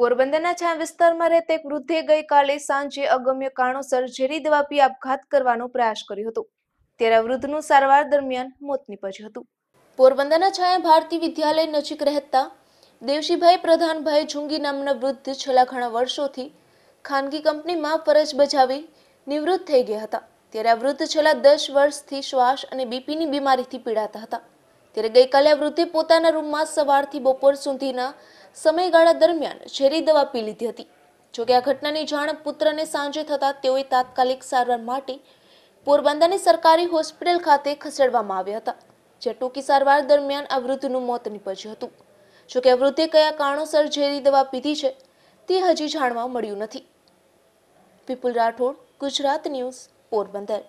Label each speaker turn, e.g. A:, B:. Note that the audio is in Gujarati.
A: પોરબંદરના છા વિસ્તારમાં રહેતા એક વૃદ્ધે ગઈકાલે સાંજે અગમ્ય કારણોસર ઝેરી દવા પી આપઘાત કરવાનો પ્રયાસ કર્યો હતો ત્યારે વૃદ્ધનું સારવાર દરમિયાન મોત નીપજ્યું હતું પોરબંદરના છાયા ભારતી વિદ્યાલય નજીક રહેતા દેવશીભાઈ પ્રધાનભાઈ ઝુંગી નામના વૃદ્ધ છેલ્લા ઘણા વર્ષોથી ખાનગી કંપનીમાં ફરજ બજાવી નિવૃત્ત થઈ ગયા હતા ત્યારે આ વૃદ્ધ છેલ્લા દસ વર્ષથી શ્વાસ અને બીપીની બીમારીથી પીડાતા હતા ત્યારે ગઈકાલે આ વૃદ્ધે પોતાના રૂમમાં સવારથી બપોર સુધીના સમયગાળા દરમિયાન ઝેરી દવા પી લીધી હતી જોકે આ ઘટનાની જાણ પુત્રને સાંજે થતાં તેઓએ તાત્કાલિક સારવાર માટે પોરબંદરની સરકારી હોસ્પિટલ ખાતે ખસેડવામાં આવ્યા હતા જે ટૂંકી સારવાર દરમિયાન આ વૃદ્ધનું મોત નીપજ્યું હતું જોકે આ વૃદ્ધે કયા કારણોસર ઝેરી દવા પીધી છે તે હજી જાણવા મળ્યું નથી વિપુલ રાઠોડ ગુજરાત ન્યૂઝ પોરબંદર